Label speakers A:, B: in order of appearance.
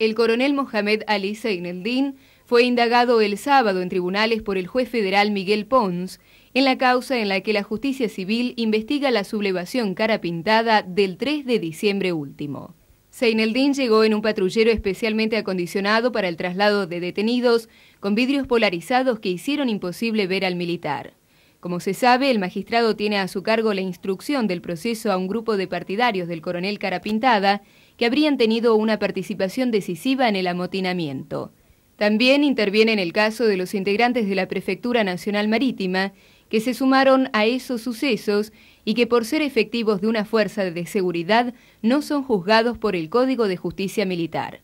A: El coronel Mohamed Ali Seineldin fue indagado el sábado en tribunales por el juez federal Miguel Pons en la causa en la que la justicia civil investiga la sublevación cara pintada del 3 de diciembre último. Seineldin llegó en un patrullero especialmente acondicionado para el traslado de detenidos, con vidrios polarizados que hicieron imposible ver al militar. Como se sabe, el magistrado tiene a su cargo la instrucción del proceso a un grupo de partidarios del coronel pintada, que habrían tenido una participación decisiva en el amotinamiento. También interviene en el caso de los integrantes de la Prefectura Nacional Marítima, que se sumaron a esos sucesos y que por ser efectivos de una fuerza de seguridad no son juzgados por el Código de Justicia Militar.